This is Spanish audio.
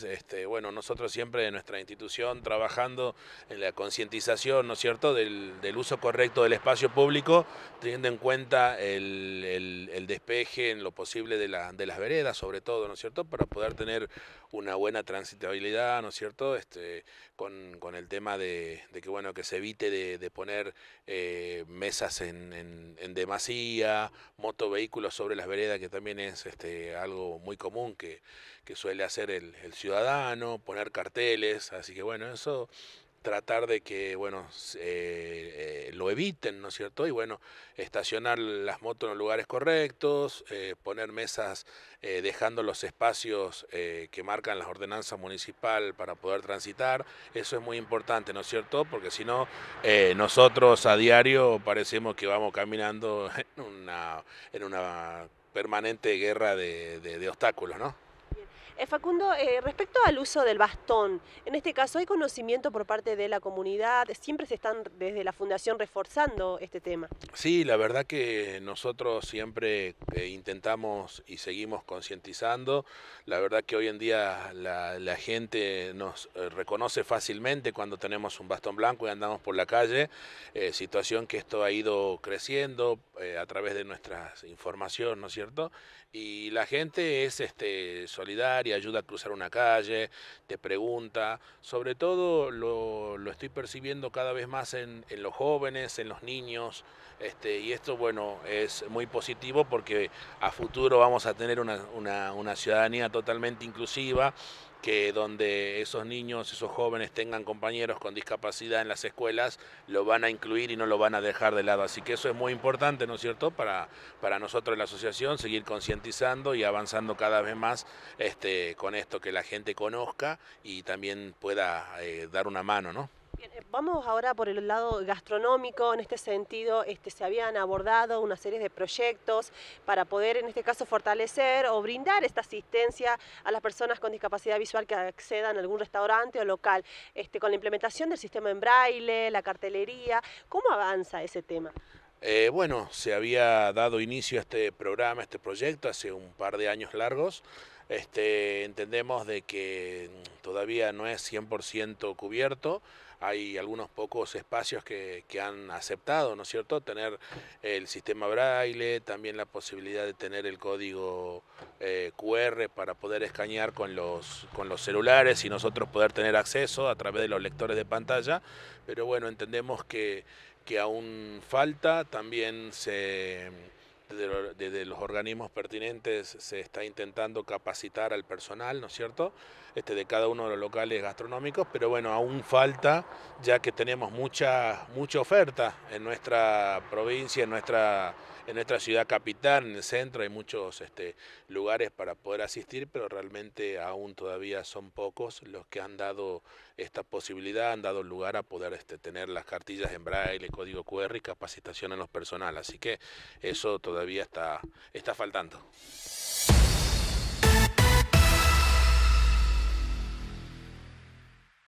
Este, bueno, nosotros siempre en nuestra institución trabajando en la concientización, ¿no es cierto?, del, uso correcto del espacio público, teniendo en cuenta el, despeje en lo posible de, las veredas, sobre todo, ¿no es cierto?, para poder tener una buena transitabilidad, ¿no es cierto?, este, con, el tema de, que, bueno, que se evite de, poner eh, mesas en, en, en demasía, motovehículos sobre las veredas, que también es este, algo muy común que, suele hacer el, el ciudadano, poner carteles, así que bueno, eso tratar de que bueno eh, eh, lo eviten, ¿no es cierto? Y bueno, estacionar las motos en los lugares correctos, eh, poner mesas dejando los espacios que marcan las ordenanzas municipal para poder transitar, eso es muy importante, ¿no es cierto? Porque si no, nosotros a diario parecemos que vamos caminando en una, en una permanente guerra de obstáculos, ¿no? Eh, Facundo, eh, respecto al uso del bastón, en este caso hay conocimiento por parte de la comunidad, siempre se están desde la Fundación reforzando este tema. Sí, la verdad que nosotros siempre eh, intentamos y seguimos concientizando, la verdad que hoy en día la, gente nos reconoce fácilmente cuando tenemos un bastón blanco y andamos por la calle, situación que esto ha ido creciendo a través de nuestras información, ¿no es cierto? Y la gente es este, solidaria, y ayuda a cruzar una calle, te pregunta. Sobre todo lo, estoy percibiendo cada vez más en, los jóvenes, en los niños. Este, y esto, bueno, es muy positivo porque a futuro vamos a tener una, una ciudadanía totalmente inclusiva que donde esos niños, esos jóvenes tengan compañeros con discapacidad en las escuelas, lo van a incluir y no lo van a dejar de lado. Así que eso es muy importante, ¿no es cierto?, para, para nosotros la asociación, seguir concientizando y avanzando cada vez más este, con esto, que la gente conozca y también pueda eh, dar una mano, ¿no? Eh, vamos ahora por el lado gastronómico. En este sentido, este, se habían abordado una serie de proyectos para poder, en este caso, fortalecer o brindar esta asistencia a las personas con discapacidad visual que accedan a algún restaurante o local, este, con la implementación del sistema en braille, la cartelería. ¿Cómo avanza ese tema? Eh, bueno, se había dado inicio a este programa, a este proyecto, hace un par de años largos. Este, entendemos de que mm, todavía no es 100% cubierto, hay algunos pocos espacios que, han aceptado, ¿no es cierto?, tener el sistema braille, también la posibilidad de tener el código eh, QR para poder escanear con los, con los celulares y nosotros poder tener acceso a través de los lectores de pantalla, pero bueno, entendemos que que aún falta, también se desde, los organismos pertinentes se está intentando capacitar al personal, ¿no es cierto?, este, de cada uno de los locales gastronómicos, pero bueno, aún falta, ya que tenemos mucha, mucha oferta en nuestra provincia, en nuestra, en nuestra ciudad capital, en el centro, hay muchos este, lugares para poder asistir, pero realmente aún todavía son pocos los que han dado esta posibilidad, han dado lugar a poder este, tener las cartillas en braille, código QR y capacitación en los personales, así que eso todavía todavía está, está faltando.